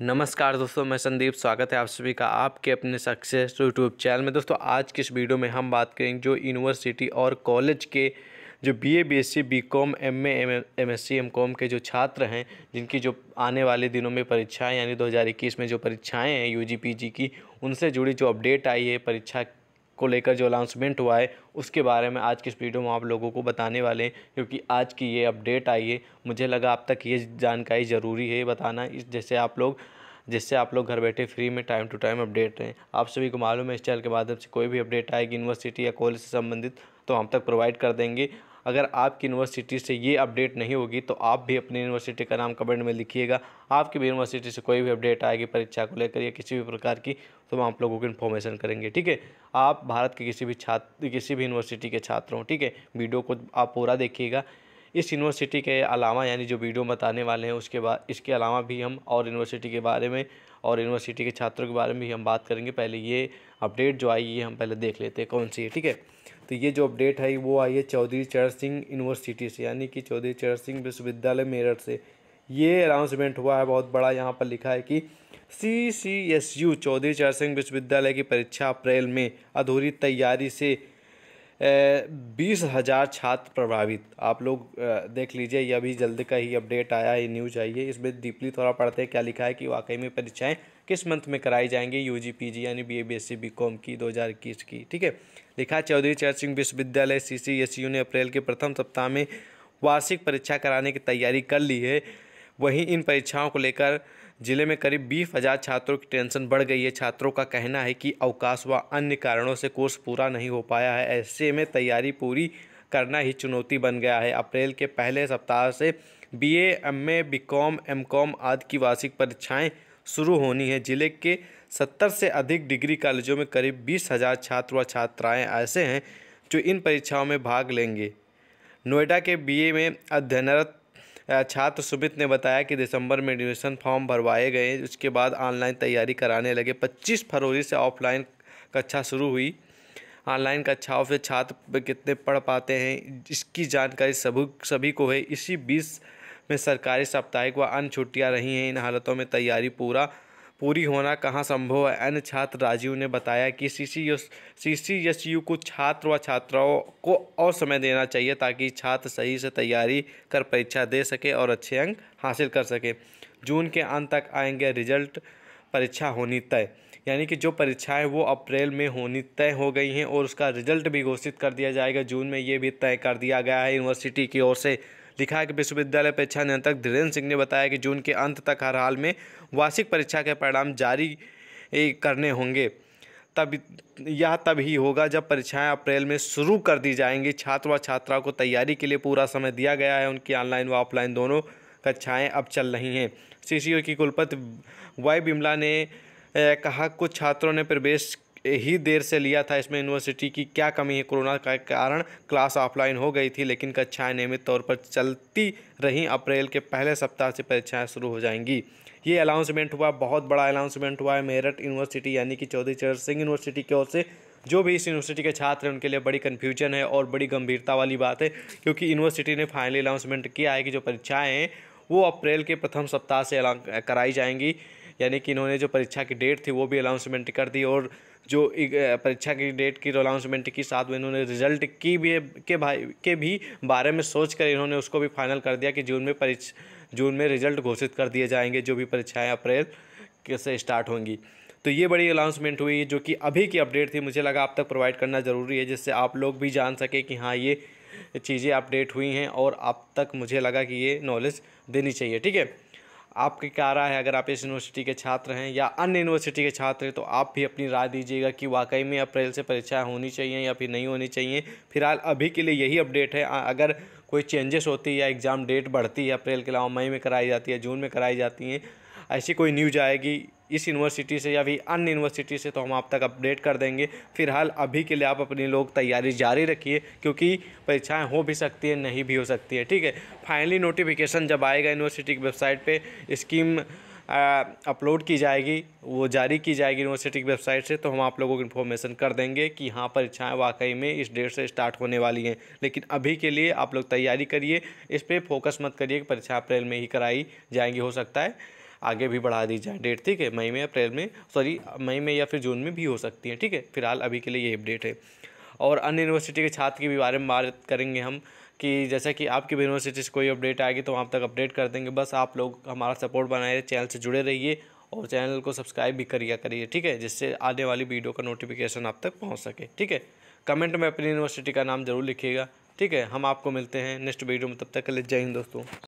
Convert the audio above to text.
नमस्कार दोस्तों मैं संदीप स्वागत है आप सभी का आपके अपने सक्सेस यूट्यूब चैनल में दोस्तों आज इस वीडियो में हम बात करेंगे जो यूनिवर्सिटी और कॉलेज के जो BA BSc BCom MA MSc MCom के जो छात्र हैं जिनकी जो आने वाले दिनों में परीक्षाएं यानी 2021 में जो परीक्षाएं हैं यू जी की उनसे जुड़ी जो अपडेट आई है परीक्षा को लेकर जो अनाउंसमेंट हुआ है उसके बारे में आज की इस वीडियो में आप लोगों को बताने वाले हैं क्योंकि आज की ये अपडेट आई है मुझे लगा आप तक ये जानकारी ज़रूरी है बताना इस जैसे आप लोग जिससे आप लोग घर बैठे फ्री में टाइम टू टाइम अपडेट रहें आप सभी को मालूम है इस चैनल के माध्यम से कोई भी अपडेट आएगी यूनिवर्सिटी या कॉलेज से संबंधित तो हम तक प्रोवाइड कर देंगे अगर आपकी यूनिवर्सिटी से ये अपडेट नहीं होगी तो आप भी अपनी यूनिवर्सिटी का नाम कमेंट में लिखिएगा आपकी भी यूनिवर्सिटी से कोई भी अपडेट आएगी परीक्षा को लेकर या किसी भी प्रकार की तो हम आप लोगों को इन्फॉर्मेशन करेंगे ठीक है आप भारत के किसी भी छात्र किसी भी यूनिवर्सिटी के छात्र हों ठीक है वीडियो को आप पूरा देखिएगा इस यूनिवर्सिटी के अलावा यानी जो वीडियो बताने वाले हैं उसके बाद इसके अलावा भी हम और यूनिवर्सिटी के बारे में और यूनिवर्सिटी के छात्रों के बारे में भी हम बात करेंगे पहले ये अपडेट जो आई ये हम पहले देख लेते हैं कौन सी है ठीक है तो ये जो अपडेट है वो आई है चौधरी चरण सिंह यूनिवर्सिटी से यानी कि चौधरी चरण सिंह विश्वविद्यालय मेरठ से ये अनाउंसमेंट हुआ है बहुत बड़ा यहाँ पर लिखा है कि C C S U Chaudhary Charan Singh विश्वविद्यालय की परीक्षा अप्रैल में अधूरी तैयारी से बीस हज़ार छात्र प्रभावित आप लोग देख लीजिए ये अभी जल्द का ही अपडेट आया है न्यूज आई है इसमें डीपली थोड़ा पढ़ते हैं क्या लिखा है कि वाकई में परीक्षाएं किस मंथ में कराई जाएंगी यू जी पी जी यानी B A B S C B com की दो हज़ार इक्कीस की ठीक है लिखा चौधरी चरण सिंह विश्वविद्यालय सी सी एस यू ने अप्रैल के प्रथम सप्ताह में वार्षिक परीक्षा कराने की तैयारी कर ली है वहीं इन परीक्षाओं को लेकर जिले में करीब बीस हज़ार छात्रों की टेंशन बढ़ गई है छात्रों का कहना है कि अवकाश व अन्य कारणों से कोर्स पूरा नहीं हो पाया है ऐसे में तैयारी पूरी करना ही चुनौती बन गया है अप्रैल के पहले सप्ताह से B A M A B com M com आदि की वार्षिक परीक्षाएँ शुरू होनी है जिले के सत्तर से अधिक डिग्री कॉलेजों में करीब बीस हज़ार छात्र व छात्राएँ ऐसे हैं जो इन परीक्षाओं में भाग लेंगे नोएडा के बीए में अध्ययनरत छात्र सुबित ने बताया कि दिसंबर में एडमिशन फॉर्म भरवाए गए उसके बाद ऑनलाइन तैयारी कराने लगे 25 फरवरी से ऑफलाइन कक्षा शुरू हुई ऑनलाइन कक्षाओं से छात्र कितने पढ़ पाते हैं इसकी जानकारी सभी सभी को है इसी बीच में सरकारी साप्ताहिक व अन्य छुट्टियाँ रही हैं इन हालतों में तैयारी पूरा पूरी होना कहाँ संभव है अन्य छात्र राजीव ने बताया कि सी सी एस यू को छात्र व छात्राओं को और समय देना चाहिए ताकि छात्र सही से तैयारी कर परीक्षा दे सके और अच्छे अंक हासिल कर सके जून के अंत तक आएंगे रिजल्ट परीक्षा होनी तय यानी कि जो परीक्षाएं वो अप्रैल में होनी तय हो गई हैं और उसका रिजल्ट भी घोषित कर दिया जाएगा जून में ये भी तय कर दिया गया है यूनिवर्सिटी की ओर से लिखा है कि विश्वविद्यालय परीक्षा नियंत्रक धीरेन्द्र सिंह ने बताया कि जून के अंत तक हर हाल में वार्षिक परीक्षा के परिणाम जारी करने होंगे तब यह तब ही होगा जब परीक्षाएं अप्रैल में शुरू कर दी जाएंगी छात्र व छात्राओं को तैयारी के लिए पूरा समय दिया गया है उनकी ऑनलाइन व ऑफलाइन दोनों कक्षाएं अब चल रही हैं सीसीओ की कुलपति वाई बिमला ने कहा कुछ छात्रों ने प्रवेश ही देर से लिया था इसमें यूनिवर्सिटी की क्या कमी है कोरोना के कारण क्लास ऑफलाइन हो गई थी लेकिन कक्षाएँ नियमित तौर पर चलती रहीं अप्रैल के पहले सप्ताह से परीक्षाएँ शुरू हो जाएंगी ये अनाउंसमेंट हुआ बहुत बड़ा अनाउंसमेंट हुआ है मेरठ यूनिवर्सिटी यानी कि चौधरी चरण सिंह यूनिवर्सिटी की ओर से जो भी इस यूनिवर्सिटी के छात्र हैं उनके लिए बड़ी कन्फ्यूजन है और बड़ी गंभीरता वाली बात है क्योंकि यूनिवर्सिटी ने फाइनली अनाउंसमेंट किया है कि जो परीक्षाएँ हैं वो अप्रैल के प्रथम सप्ताह से कराई जाएंगी यानी कि इन्होंने जो परीक्षा की डेट थी वो भी अनाउंसमेंट कर दी और जो परीक्षा की डेट की अनाउंसमेंट की साथ में इन्होंने रिजल्ट की भी के भाई के भी बारे में सोच कर इन्होंने उसको भी फाइनल कर दिया कि जून में परीक्षा जून में रिजल्ट घोषित कर दिए जाएंगे जो भी परीक्षाएँ अप्रैल से स्टार्ट होंगी तो ये बड़ी अनाउंसमेंट हुई जो कि अभी की अपडेट थी मुझे लगा आप तक प्रोवाइड करना ज़रूरी है जिससे आप लोग भी जान सके कि हाँ ये चीज़ें अपडेट हुई हैं और आप तक मुझे लगा कि ये नॉलेज देनी चाहिए ठीक है आपकी क्या राय है अगर आप इस यूनिवर्सिटी के छात्र हैं या अन्य यूनिवर्सिटी के छात्र हैं तो आप भी अपनी राय दीजिएगा कि वाकई में अप्रैल से परीक्षाएँ होनी चाहिए या फिर नहीं होनी चाहिए फिलहाल अभी के लिए यही अपडेट है अगर कोई चेंजेस होती है या एग्ज़ाम डेट बढ़ती है अप्रैल के अलावा मई में कराई जाती है जून में कराई जाती हैं ऐसी कोई न्यूज आएगी इस यूनिवर्सिटी से या भी अन्य यूनिवर्सिटी से तो हम आप तक अपडेट कर देंगे फिलहाल अभी के लिए आप अपनी लोग तैयारी जारी रखिए क्योंकि परीक्षाएं हो भी सकती है नहीं भी हो सकती है ठीक है फाइनली नोटिफिकेशन जब आएगा यूनिवर्सिटी की वेबसाइट पर स्कीम अपलोड की जाएगी वो जारी की जाएगी यूनिवर्सिटी की वेबसाइट से तो हम आप लोगों को इन्फॉर्मेशन कर देंगे कि हाँ परीक्षाएँ वाकई में इस डेट से स्टार्ट होने वाली हैं लेकिन अभी के लिए आप लोग तैयारी करिए इस पर फोकस मत करिए कि परीक्षा अप्रैल में ही कराई जाएंगी हो सकता है आगे भी बढ़ा दी जाए डेट ठीक है मई में अप्रैल में सॉरी मई में या फिर जून में भी हो सकती है ठीक है फिलहाल अभी के लिए ये अपडेट है और अन्य यूनिवर्सिटी के छात्र के भी बारे में बात करेंगे हम कि जैसा कि आपकी भी यूनिवर्सिटी से कोई अपडेट आएगी तो वहाँ तक अपडेट कर देंगे बस आप लोग हमारा सपोर्ट बनाए चैनल से जुड़े रहिए और चैनल को सब्सक्राइब भी करिया करिए ठीक है जिससे आने वाली वीडियो का नोटिफिकेशन आप तक पहुँच सके ठीक है कमेंट में अपनी यूनिवर्सिटी का नाम ज़रूर लिखिएगा ठीक है हम आपको मिलते हैं नेक्स्ट वीडियो में तब तक के लिए जय हिंद दोस्तों